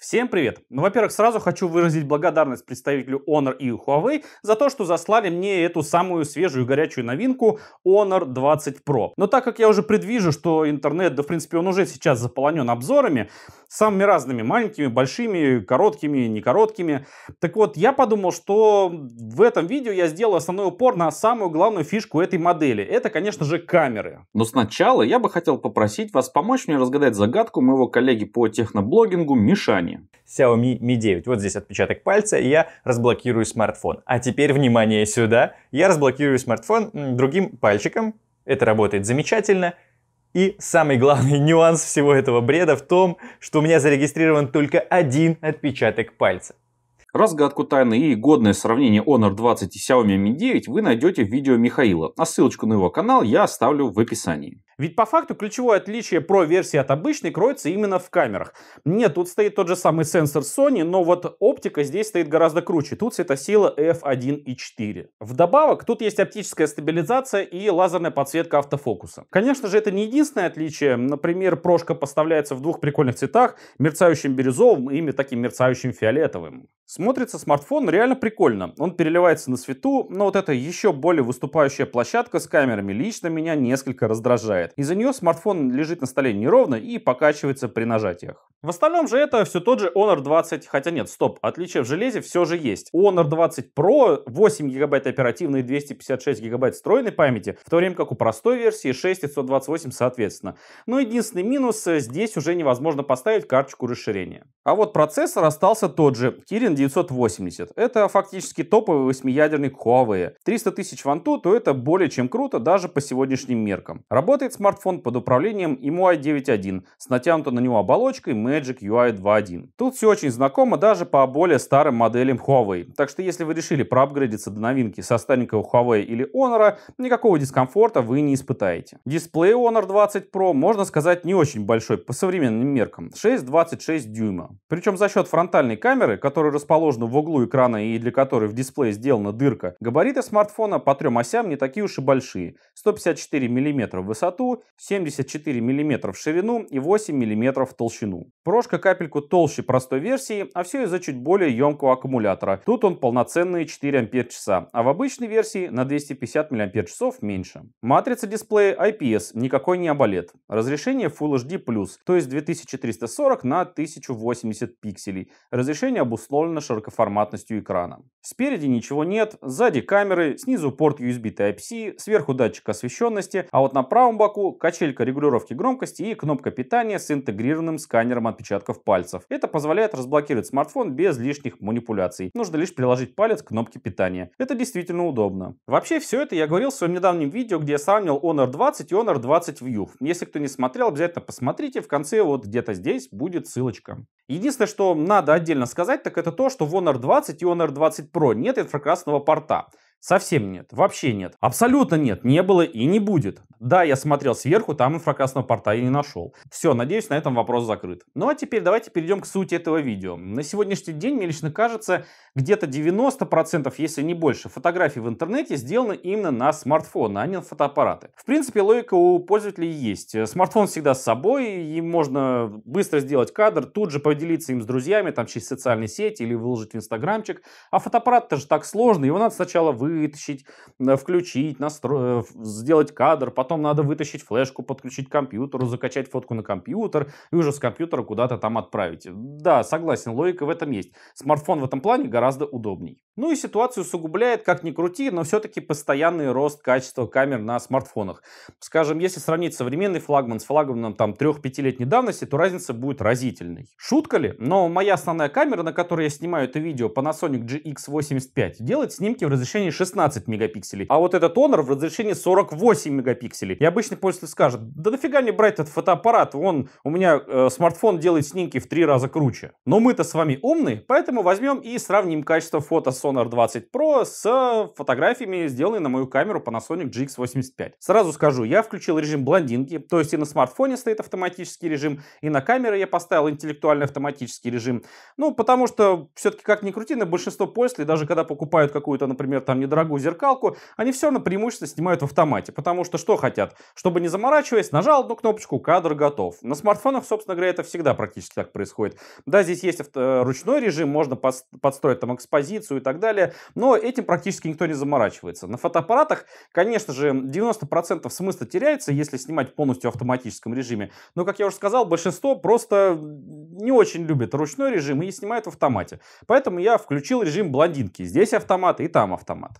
Всем привет! Ну, во-первых, сразу хочу выразить благодарность представителю Honor и Huawei за то, что заслали мне эту самую свежую горячую новинку Honor 20 Pro. Но так как я уже предвижу, что интернет, да в принципе он уже сейчас заполонен обзорами, самыми разными, маленькими, большими, короткими, не короткими, так вот, я подумал, что в этом видео я сделал основной упор на самую главную фишку этой модели. Это, конечно же, камеры. Но сначала я бы хотел попросить вас помочь мне разгадать загадку моего коллеги по техноблогингу Мишани компании. Xiaomi Mi 9. Вот здесь отпечаток пальца, и я разблокирую смартфон. А теперь, внимание, сюда. Я разблокирую смартфон другим пальчиком. Это работает замечательно. И самый главный нюанс всего этого бреда в том, что у меня зарегистрирован только один отпечаток пальца. Разгадку тайны и годное сравнение Honor 20 и Xiaomi Mi 9 вы найдете в видео Михаила, а ссылочку на его канал я оставлю в описании. Ведь по факту ключевое отличие Pro версии от обычной кроется именно в камерах. Нет, тут стоит тот же самый сенсор Sony, но вот оптика здесь стоит гораздо круче. Тут светосила f1.4. Вдобавок, тут есть оптическая стабилизация и лазерная подсветка автофокуса. Конечно же, это не единственное отличие. Например, прошка поставляется в двух прикольных цветах, мерцающим бирюзовым и таким мерцающим фиолетовым. Смотрится смартфон реально прикольно. Он переливается на свету, но вот эта еще более выступающая площадка с камерами лично меня несколько раздражает хватает. Из-за нее смартфон лежит на столе неровно и покачивается при нажатиях. В остальном же это все тот же Honor 20, хотя нет, стоп, отличие в железе все же есть. У Honor 20 Pro 8 гигабайт оперативной и 256 гигабайт встроенной памяти, в то время как у простой версии 6 и 128 соответственно. Но единственный минус, э, здесь уже невозможно поставить карточку расширения. А вот процессор остался тот же, Kirin 980. Это фактически топовый восьмиядерный Huawei. 300 тысяч ванту, то это более чем круто даже по сегодняшним меркам. Работает смартфон под управлением EMUI 9.1 с натянутой на него оболочкой Magic UI 2.1. Тут все очень знакомо даже по более старым моделям Huawei. Так что если вы решили проапгрейдиться до новинки со старенького Huawei или Honor, никакого дискомфорта вы не испытаете. Дисплей Honor 20 Pro, можно сказать, не очень большой по современным меркам. 6,26 дюйма. Причем за счет фронтальной камеры, которая расположена в углу экрана и для которой в дисплее сделана дырка, габариты смартфона по трем осям не такие уж и большие. 154 мм в высоту, 74 мм в ширину и 8 мм в толщину. Прошка капельку толще простой версии, а все из-за чуть более емкого аккумулятора. Тут он полноценные 4 Ампер-часа, а в обычной версии на 250 мАч меньше. Матрица дисплея IPS, никакой не AMOLED. Разрешение Full HD+, то есть 2340 на 1080 пикселей. Разрешение обусловлено широкоформатностью экрана. Спереди ничего нет, сзади камеры, снизу порт USB Type-C, сверху датчик освещенности, а вот на правом боку боку качелька регулировки громкости и кнопка питания с интегрированным сканером отпечатков пальцев. Это позволяет разблокировать смартфон без лишних манипуляций. Нужно лишь приложить палец к кнопке питания. Это действительно удобно. Вообще все это я говорил в своем недавнем видео, где я сравнил Honor 20 и Honor 20 View. Если кто не смотрел, обязательно посмотрите. В конце вот где-то здесь будет ссылочка. Единственное, что надо отдельно сказать, так это то, что в Honor 20 и Honor 20 Pro нет инфракрасного порта. Совсем нет, вообще нет. Абсолютно нет, не было и не будет. Да, я смотрел сверху, там инфракрасного порта я не нашел. Все, надеюсь, на этом вопрос закрыт. Ну а теперь давайте перейдем к сути этого видео. На сегодняшний день, мне лично кажется, где-то 90%, если не больше, фотографий в интернете сделаны именно на смартфоны, а не на фотоаппараты. В принципе, логика у пользователей есть. Смартфон всегда с собой, и можно быстро сделать кадр, тут же поделиться им с друзьями, там через социальные сети или выложить в инстаграмчик. А фотоаппарат-то же так сложно, его надо сначала вы вытащить, э, включить, настроить, сделать кадр, потом надо вытащить флешку, подключить к компьютеру, закачать фотку на компьютер и уже с компьютера куда-то там отправить. Да, согласен, логика в этом есть. Смартфон в этом плане гораздо удобней. Ну и ситуацию усугубляет, как ни крути, но все-таки постоянный рост качества камер на смартфонах. Скажем, если сравнить современный флагман с флагманом там 3-5-летней давности, то разница будет разительной. Шутка ли? Но моя основная камера, на которой я снимаю это видео, Panasonic GX85, делает снимки в разрешении 16 мегапикселей. А вот этот Honor в разрешении 48 мегапикселей. И обычный пользователь скажет, да нафига мне брать этот фотоаппарат, он, у меня э, смартфон делает снимки в три раза круче. Но мы-то с вами умные, поэтому возьмем и сравним качество фото Honor 20 Pro с фотографиями, сделанными на мою камеру Panasonic GX85. Сразу скажу, я включил режим блондинки, то есть и на смартфоне стоит автоматический режим, и на камеры я поставил интеллектуальный автоматический режим. Ну, потому что все-таки как ни крути, на большинство пользователей, даже когда покупают какую-то, например, там недорогую недорогую зеркалку, они все равно преимущественно снимают в автомате, потому что что хотят? Чтобы не заморачиваясь, нажал одну кнопочку, кадр готов. На смартфонах, собственно говоря, это всегда практически так происходит. Да, здесь есть авто... Э, ручной режим, можно подстроить там экспозицию и так далее, но этим практически никто не заморачивается. На фотоаппаратах, конечно же, 90% смысла теряется, если снимать полностью в автоматическом режиме. Но, как я уже сказал, большинство просто не очень любит ручной режим и снимает в автомате. Поэтому я включил режим блондинки. Здесь автомат и там автомат.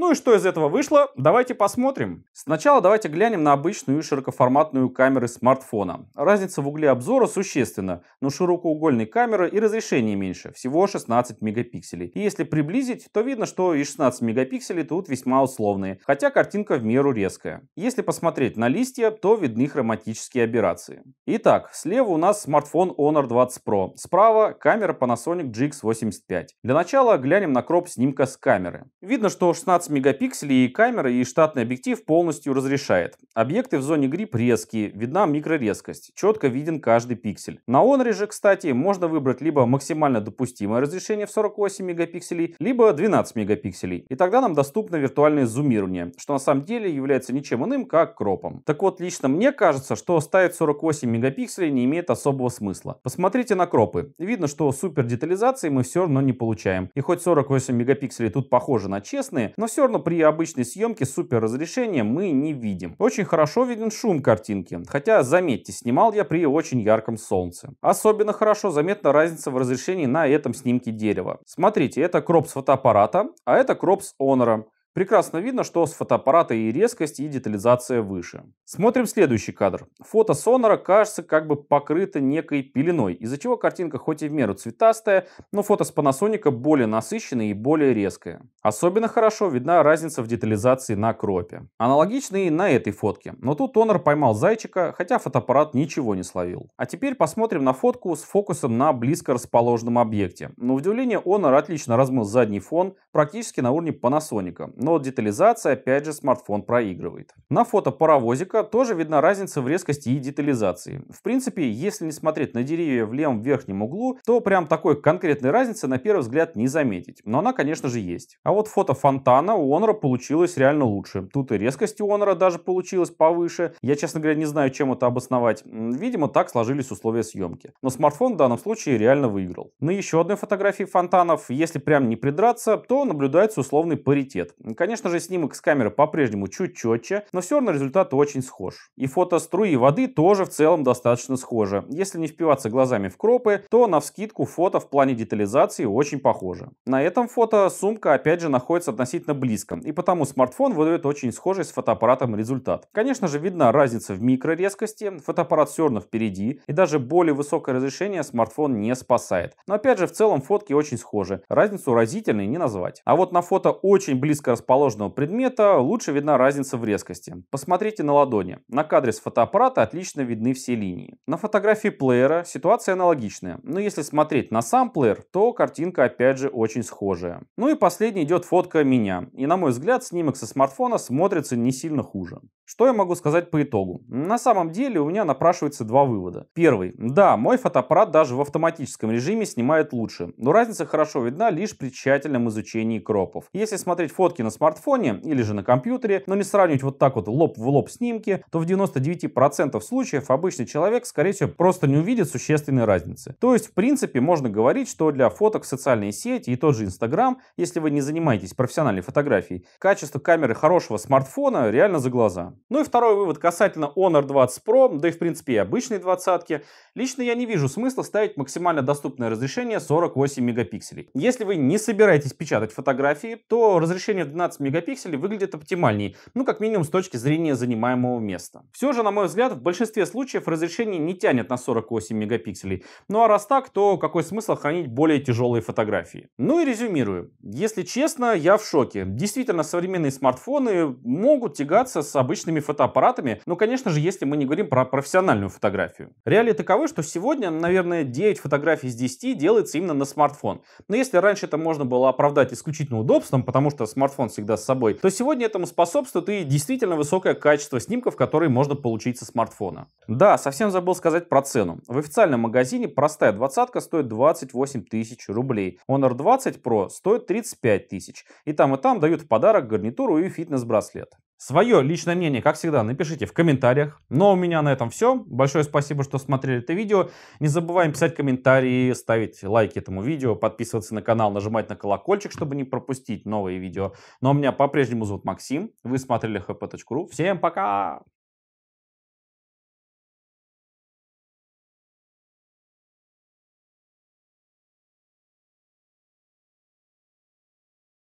Ну и что из этого вышло, давайте посмотрим. Сначала давайте глянем на обычную широкоформатную камеру смартфона. Разница в угле обзора существенна, но широкоугольной камеры и разрешение меньше, всего 16 мегапикселей. И если приблизить, то видно, что и 16 мегапикселей тут весьма условные, хотя картинка в меру резкая. Если посмотреть на листья, то видны хроматические аберрации. Итак, слева у нас смартфон Honor 20 Pro, справа камера Panasonic GX85. Для начала глянем на кроп снимка с камеры. Видно, что 16 16 мегапикселей и камера, и штатный объектив полностью разрешает. Объекты в зоне грип резкие, видна микрорезкость, четко виден каждый пиксель. На Honor же, кстати, можно выбрать либо максимально допустимое разрешение в 48 мегапикселей, либо 12 мегапикселей. И тогда нам доступно виртуальное зумирование, что на самом деле является ничем иным, как кропом. Так вот, лично мне кажется, что ставить 48 мегапикселей не имеет особого смысла. Посмотрите на кропы. Видно, что супер детализации мы все равно не получаем. И хоть 48 мегапикселей тут похоже на честные, но все все равно при обычной съемке супер разрешения мы не видим. Очень хорошо виден шум картинки, хотя, заметьте, снимал я при очень ярком солнце. Особенно хорошо заметна разница в разрешении на этом снимке дерева. Смотрите, это кроп с фотоаппарата, а это кроп с Honor. Прекрасно видно, что с фотоаппарата и резкость, и детализация выше. Смотрим следующий кадр. Фото Сонора кажется как бы покрыто некой пеленой, из-за чего картинка хоть и в меру цветастая, но фото с Panasonic более насыщенное и более резкое. Особенно хорошо видна разница в детализации на кропе. Аналогично и на этой фотке, но тут Тонер поймал зайчика, хотя фотоаппарат ничего не словил. А теперь посмотрим на фотку с фокусом на близко расположенном объекте. На удивление Honor отлично размыл задний фон, практически на уровне Panasonic, но детализация опять же смартфон проигрывает. На фото паровозика тоже видна разница в резкости и детализации. В принципе, если не смотреть на деревья в левом верхнем углу, то прям такой конкретной разницы на первый взгляд не заметить. Но она, конечно же, есть. А вот фото фонтана у Honor получилось реально лучше. Тут и резкость у Honor даже получилась повыше. Я, честно говоря, не знаю, чем это обосновать. Видимо, так сложились условия съемки. Но смартфон в данном случае реально выиграл. На еще одной фотографии фонтанов, если прям не придраться, то наблюдается условный паритет. Конечно же, снимок с камеры по-прежнему чуть четче, но все равно результат очень схож. И фото струи воды тоже в целом достаточно схоже. Если не впиваться глазами в кропы, то на вскидку фото в плане детализации очень похоже. На этом фото сумка опять же находится относительно близко, и потому смартфон выдает очень схожий с фотоаппаратом результат. Конечно же, видна разница в микрорезкости, фотоаппарат все равно впереди, и даже более высокое разрешение смартфон не спасает. Но опять же, в целом фотки очень схожи, разницу разительной не назвать. А вот на фото очень близко расположенного предмета лучше видна разница в резкости. Посмотрите на ладони. На кадре с фотоаппарата отлично видны все линии. На фотографии плеера ситуация аналогичная, но если смотреть на сам плеер, то картинка опять же очень схожая. Ну и последний идет фотка меня. И на мой взгляд снимок со смартфона смотрится не сильно хуже. Что я могу сказать по итогу? На самом деле у меня напрашивается два вывода. Первый. Да, мой фотоаппарат даже в автоматическом режиме снимает лучше, но разница хорошо видна лишь при тщательном изучении кропов. Если смотреть фотки на на смартфоне или же на компьютере, но не сравнивать вот так вот лоб в лоб снимки, то в 99% случаев обычный человек, скорее всего, просто не увидит существенной разницы. То есть, в принципе, можно говорить, что для фоток в социальные сети и тот же Инстаграм, если вы не занимаетесь профессиональной фотографией, качество камеры хорошего смартфона реально за глаза. Ну и второй вывод касательно Honor 20 Pro, да и в принципе и обычной двадцатки. Лично я не вижу смысла ставить максимально доступное разрешение 48 мегапикселей. Если вы не собираетесь печатать фотографии, то разрешение в 15 мегапикселей выглядит оптимальнее, ну как минимум с точки зрения занимаемого места. Все же, на мой взгляд, в большинстве случаев разрешение не тянет на 48 мегапикселей. Ну а раз так, то какой смысл хранить более тяжелые фотографии? Ну и резюмирую. Если честно, я в шоке. Действительно, современные смартфоны могут тягаться с обычными фотоаппаратами, но, конечно же, если мы не говорим про профессиональную фотографию. Реалии таковы, что сегодня, наверное, 9 фотографий из 10 делается именно на смартфон. Но если раньше это можно было оправдать исключительно удобством, потому что смартфон телефон всегда с собой, то сегодня этому способствует и действительно высокое качество снимков, которые можно получить со смартфона. Да, совсем забыл сказать про цену. В официальном магазине простая двадцатка стоит 28 тысяч рублей. Honor 20 Pro стоит 35 тысяч. И там и там дают в подарок гарнитуру и фитнес-браслет. Свое личное мнение, как всегда, напишите в комментариях. Но ну, а у меня на этом все. Большое спасибо, что смотрели это видео. Не забываем писать комментарии, ставить лайки этому видео, подписываться на канал, нажимать на колокольчик, чтобы не пропустить новые видео. Но ну, а у меня по-прежнему зовут Максим. Вы смотрели hp.ru. Всем пока!